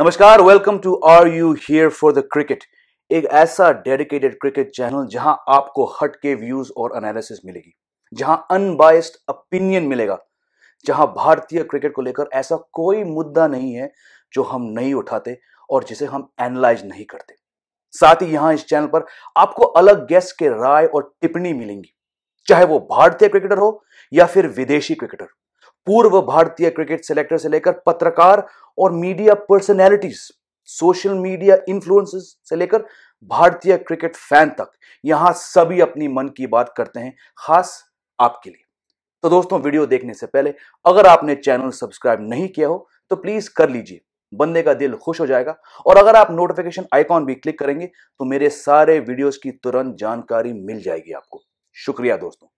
नमस्कार welcome to are you here for the cricket एक ऐसा डेडिकेटेड क्रिकेट चैनल जहां आपको हट के व्यूज और एनालिसिस मिलेगी जहां अनबायस्ड ओपिनियन मिलेगा जहां भारतीय क्रिकेट को लेकर ऐसा कोई मुद्दा नहीं है जो हम नहीं उठाते और जिसे हम एनालाइज नहीं करते साथ ही यहां इस चैनल पर आपको अलग गेस्ट के राय और टिप्पणी मिलेंगी चाहे वो भारतीय क्रिकेटर हो या फिर विदेशी क्रिकेटर पूर्व भारतीय क्रिकेट सेलेक्टर से लेकर पत्रकार और media personalities social media influencers से लेकर भारतीय क्रिकेट फैन तक यहां सभी अपनी मन की बात करते हैं खास आपके लिए तो दोस्तों वीडियो देखने से पहले अगर आपने चैनल सब्सक्राइब नहीं किया हो तो प्लीज कर लीजिए बंदे का दिल खुश हो जाएगा और अगर आप नोटिफिकेशन आइकॉन भी क्लिक करेंगे तो मेरे सारे वीडियोस की तुरंत जानकारी मिल जाएगी आपको शुक्रिया दोस्तों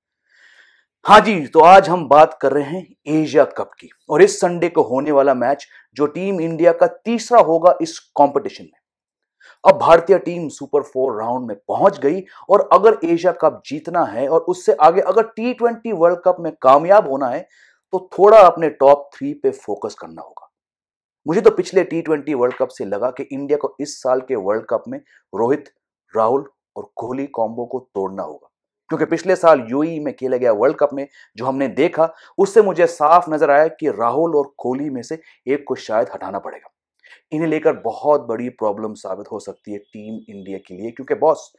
हाँ जी तो आज हम बात कर रहे हैं एशिया कप की और इस संडे को होने वाला मैच जो टीम इंडिया का तीसरा होगा इस कंपटीशन में अब भारतीय टीम सुपर फोर राउंड में पहुंच गई और अगर एशिया कप जीतना है और उससे आगे अगर टी ट्वेंटी वर्ल्ड कप में कामयाब होना है तो थोड़ा अपने टॉप थ्री पे फोकस करना होगा मुझे तो पिछले टी ट्वेंटी वर्ल्ड कप से लगा कि इंडिया को इस साल के वर्ल्ड कप में रोहित राहुल और कोहली कॉम्बो को तोड़ना होगा क्योंकि पिछले साल यूएई में खेला गया वर्ल्ड कप में जो हमने देखा उससे मुझे साफ नजर आया कि राहुल और कोहली में से एक को शायद हटाना पड़ेगा इन्हें लेकर बहुत बड़ी प्रॉब्लम साबित हो सकती है टीम इंडिया के लिए क्योंकि बॉस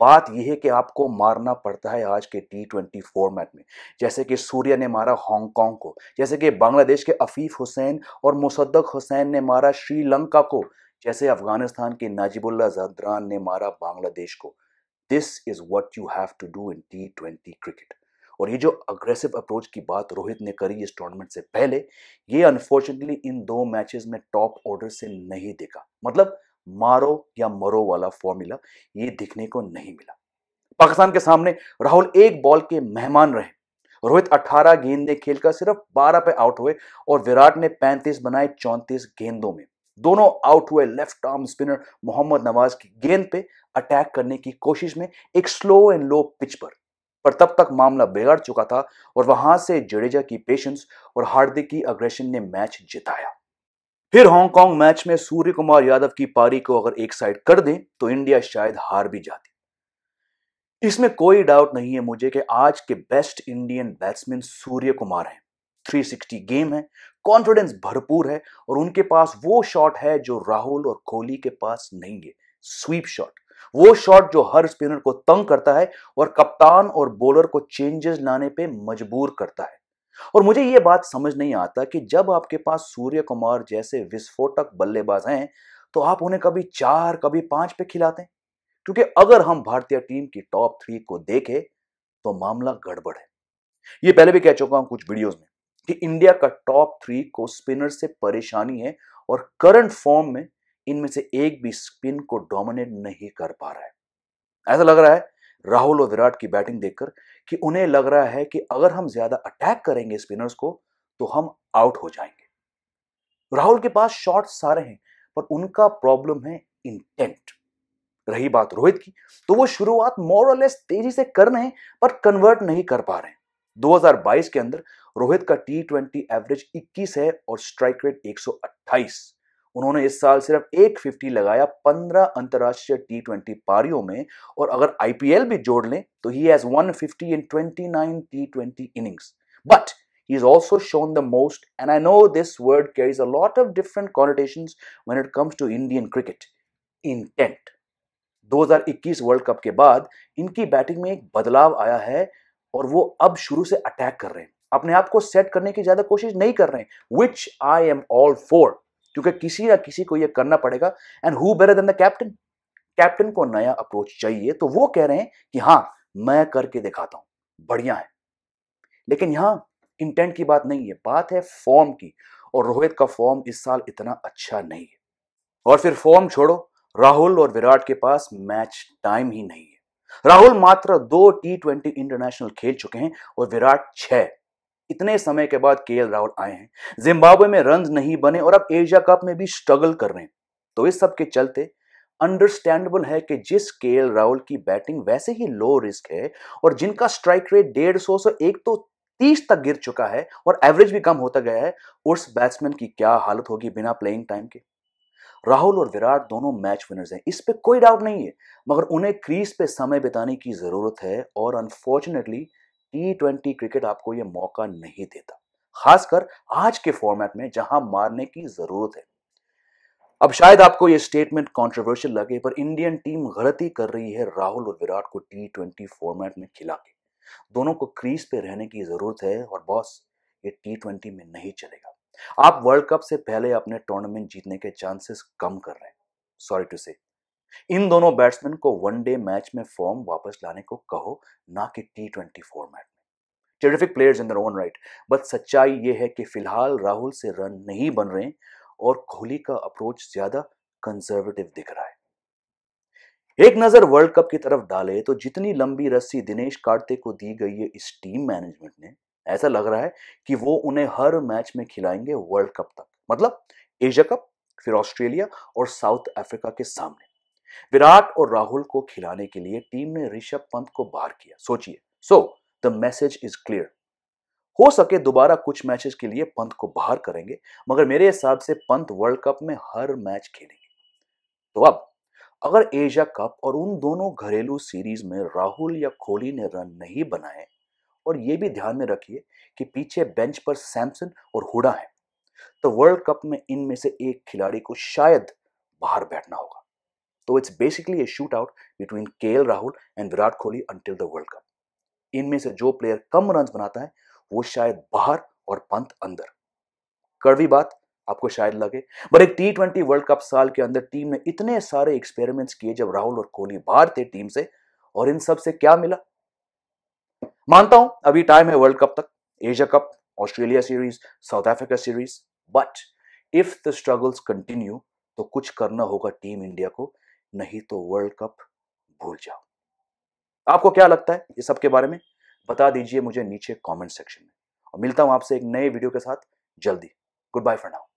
बात यह है कि आपको मारना पड़ता है आज के टी ट्वेंटी फॉर्मेट में जैसे कि सूर्य ने मारा हांगकांग को जैसे कि बांग्लादेश के अफीफ हुसैन और मुसद्दक हुसैन ने मारा श्रीलंका को जैसे अफगानिस्तान के नाजिबुल्ला जदरान ने मारा बांग्लादेश को this is what you have to do in T twenty cricket और ये जो अग्रेसिव अप्रोच की बात रोहित ने करी इस टूर्नामेंट से पहले ये अनफॉर्चुनेटली इन दो मैचेस में टॉप ऑर्डर से नहीं देखा मतलब मारो या मरो वाला फॉर्मूला ये दिखने को नहीं मिला पाकिस्तान के सामने राहुल एक बॉल के मेहमान रहे रोहित 18 गेंदें खेलकर सिर्फ 12 पे आउट हुए और विराट ने 35 बनाए 34 गेंदों में दोनों आउट हुए left arm spinner Mohammad Nawaz की गेंद पे अटैक करने की कोशिश में एक स्लो एंड लो पिच पर पर तब तक मामला बिगड़ चुका था और वहां से जडेजा की पेशेंस और हार्दिक की अग्रेशन ने मैच जिताया फिर हांगकांग मैच में सूर्य कुमार यादव की पारी को अगर एक साइड कर दें तो इंडिया शायद हार भी जाती इसमें कोई डाउट नहीं है मुझे कि आज के best Indian batsman Surya Kumar हैं 360 गेम है कॉन्फिडेंस भरपूर है और उनके पास वो शॉट है जो राहुल और कोहली के पास नहीं है स्वीप शॉट वो शॉट जो हर स्पिनर को तंग करता है और कप्तान और बॉलर को चेंजेस लाने पे मजबूर करता है और मुझे ये बात समझ नहीं आता कि जब आपके पास सूर्य कुमार जैसे विस्फोटक बल्लेबाज हैं तो आप उन्हें कभी चार कभी पांच पे खिलाते हैं क्योंकि अगर हम भारतीय टीम की टॉप थ्री को देखें तो मामला गड़बड़ है ये पहले भी कह चुका हूं कुछ वीडियोस में कि इंडिया का टॉप थ्री को स्पिनर से परेशानी है और करंट फॉर्म में इनमें से एक भी स्पिन को डोमिनेट नहीं कर पा रहा है ऐसा लग रहा है राहुल और विराट की बैटिंग देखकर कि उन्हें लग रहा है कि अगर हम ज्यादा अटैक करेंगे स्पिनर्स को तो हम आउट हो जाएंगे राहुल के पास शॉट सारे हैं पर उनका प्रॉब्लम है इंटेंट रही बात रोहित की तो वो शुरुआत मोर और लेस तेजी से कर रहे हैं पर कन्वर्ट नहीं कर पा रहे हैं 2022 के अंदर रोहित का टी ट्वेंटी एवरेज 21 है और स्ट्राइक रेट 128 उन्होंने इस साल सिर्फ एक फिफ्टी लगाया पंद्रह अंतर्राष्ट्रीय टी ट्वेंटी पारियों में और अगर आईपीएल भी जोड़ लें तो he has 150 in 29 T twenty innings but is also shown the most and I know this word carries a lot of different connotation when it comes to Indian cricket intent 2021 world cup के बाद इनकी batting में एक बदलाव आया है और वो अब शुरू से अटैक कर रहे हैं अपने आप को सेट करने की ज्यादा कोशिश नहीं कर रहे हैं which I am all for क्योंकि किसी ना किसी को यह करना पड़ेगा and who better than the captain captain को नया अप्रोच चाहिए तो वो कह रहे हैं कि हां मैं करके दिखाता हूं बढ़िया है लेकिन यहां इंटेंट की बात नहीं है बात है फॉर्म की और रोहित का फॉर्म इस साल इतना अच्छा नहीं है और फिर फॉर्म छोड़ो राहुल और विराट के पास मैच टाइम ही नहीं है राहुल मात्र दो टी ट्वेंटी इंटरनेशनल खेल चुके हैं और विराट छह इतने समय के बाद के राहुल आए हैं जिम्बाब्वे में रन नहीं बने और अब एशिया कप में भी स्ट्रगल कर रहे हैं तो इस सब के चलते अंडरस्टैंडेबल है कि जिस के राहुल की बैटिंग वैसे ही लो रिस्क है और जिनका स्ट्राइक रेट डेढ़ सौ से एक तो तीस तक गिर चुका है और एवरेज भी कम होता गया है उस बैट्समैन की क्या हालत होगी बिना प्लेइंग टाइम के राहुल और विराट दोनों मैच विनर्स हैं इस पर कोई डाउट नहीं है मगर उन्हें क्रीज पे समय बिताने की जरूरत है और अनफॉर्चुनेटली टी ट्वेंटी क्रिकेट आपको यह मौका नहीं देता खासकर आज के फॉर्मेट में जहां मारने की जरूरत है अब शायद आपको यह स्टेटमेंट कॉन्ट्रोवर्शियल लगे पर इंडियन टीम गलती कर रही है राहुल और विराट को टी ट्वेंटी फॉर्मेट में खिला के दोनों को क्रीज पे रहने की जरूरत है और बॉस ये टी ट्वेंटी में नहीं चलेगा आप वर्ल्ड कप से पहले अपने टूर्नामेंट जीतने के चांसेस कम कर रहे हैं सॉरी टू से इन दोनों बैट्समैन को वनडे मैच में फॉर्म वापस लाने को कहो ना कि टी ट्वेंटी फॉर्मैट में terrific players in their own right but सच्चाई ये है कि फिलहाल राहुल से रन नहीं बन रहे और कोहली का अप्रोच ज्यादा कंजर्वेटिव दिख रहा है एक नजर वर्ल्ड कप की तरफ डाले तो जितनी लंबी रस्सी दिनेश कार्ते को दी गई है इस टीम मैनेजमेंट ने ऐसा लग रहा है कि वो उन्हें हर मैच में खिलाएंगे वर्ल्ड कप तक मतलब एशिया कप फिर ऑस्ट्रेलिया और साउथ अफ्रीका के सामने विराट और राहुल को खिलाने के लिए टीम ने ऋषभ पंत को बाहर किया सोचिए so the message is clear हो सके दोबारा कुछ मैचेस के लिए पंत को बाहर करेंगे मगर मेरे हिसाब से पंत वर्ल्ड कप में हर मैच खेलेंगे तो अब अगर एशिया कप और उन दोनों घरेलू सीरीज में राहुल या कोहली ने रन नहीं बनाए और यह भी ध्यान में रखिए कि पीछे बेंच पर सैमसन और हुडा है तो वर्ल्ड कप में इनमें से एक खिलाड़ी को शायद बाहर बैठना होगा तो it's basically a shoot out between K Rahul and Virat Kohli until the world cup इनमें से जो प्लेयर कम रन बनाता है वो शायद बाहर और पंत अंदर कड़वी बात आपको शायद लगे पर एक टी ट्वेंटी वर्ल्ड कप साल के अंदर टीम ने इतने सारे एक्सपेरिमेंट्स किए जब राहुल और कोहली बाहर थे टीम से और इन सब से क्या मिला मानता हूं अभी टाइम है वर्ल्ड कप तक Asia cup Australia series South Africa series but if the struggles continue तो कुछ करना होगा टीम इंडिया को नहीं तो वर्ल्ड कप भूल जाओ आपको क्या लगता है इस सब के बारे में बता दीजिए मुझे नीचे कमेंट सेक्शन में और मिलता हूं आपसे एक नए वीडियो के साथ जल्दी गुड बाय फॉर नाउ